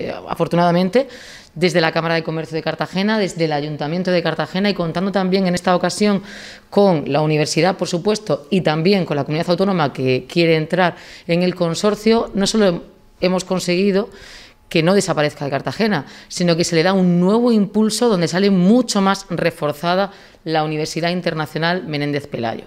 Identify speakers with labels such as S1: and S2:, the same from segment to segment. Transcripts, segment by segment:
S1: Eh, afortunadamente, desde la Cámara de Comercio de Cartagena, desde el Ayuntamiento de Cartagena y contando también en esta ocasión con la universidad, por supuesto, y también con la comunidad autónoma que quiere entrar en el consorcio, no solo hemos conseguido que no desaparezca de Cartagena, sino que se le da un nuevo impulso donde sale mucho más reforzada la Universidad Internacional Menéndez Pelayo,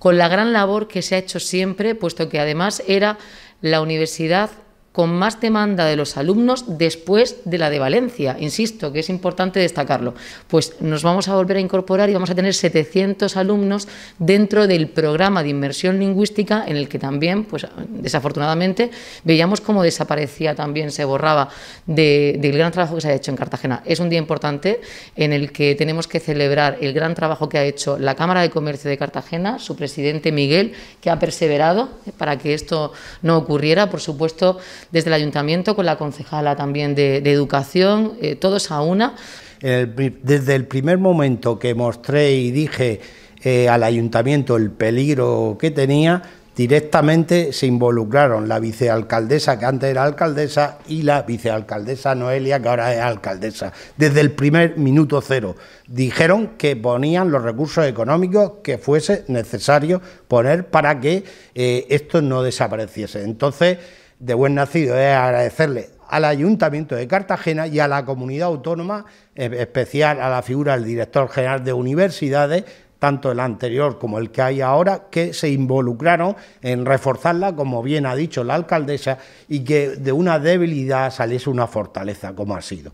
S1: con la gran labor que se ha hecho siempre, puesto que además era la universidad con más demanda de los alumnos después de la de Valencia. Insisto, que es importante destacarlo. Pues nos vamos a volver a incorporar y vamos a tener 700 alumnos dentro del programa de inmersión lingüística en el que también, pues desafortunadamente, veíamos cómo desaparecía también, se borraba del gran trabajo que se ha hecho en Cartagena. Es un día importante en el que tenemos que celebrar el gran trabajo que ha hecho la Cámara de Comercio de Cartagena, su presidente Miguel, que ha perseverado para que esto no ocurriera. Por supuesto, desde el ayuntamiento, con la concejala también de, educación, eh, todos a una.
S2: desde el primer momento que mostré y dije eh, al ayuntamiento el peligro que tenía, directamente se involucraron la vicealcaldesa, que antes era alcaldesa, y la vicealcaldesa Noelia, que ahora es alcaldesa, desde el primer minuto cero. Dijeron que ponían los recursos económicos que fuese necesario poner para que eh, esto no desapareciese. Entonces, de buen nacido es agradecerle al Ayuntamiento de Cartagena y a la comunidad autónoma, en especial a la figura del director general de universidades, tanto el anterior como el que hay ahora, que se involucraron en reforzarla, como bien ha dicho la alcaldesa, y que de una debilidad saliese una fortaleza como ha sido.